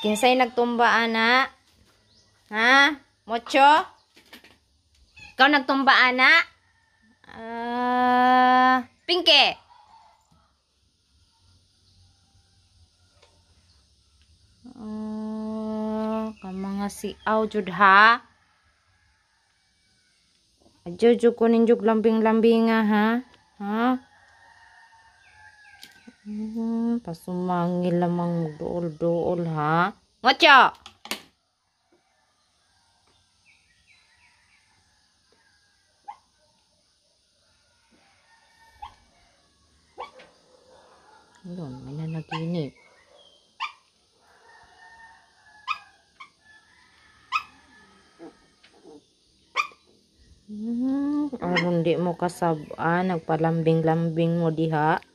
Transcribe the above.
Kinsay nagtumba ana? Ha? Mocho? Ikaw nagtumba ana? Uh, ah, Pinke. Uh, ah, ka mga si jud ha? Adyo jud ko ninjog lambing-lambinga ha? Ha? Hmm, pasumangi lamang dool-dool ha. Ngatya! Yun, may nanaginip. Hmm, aron di mo kasab, kasabaan, ah, nagpalambing-lambing mo diha.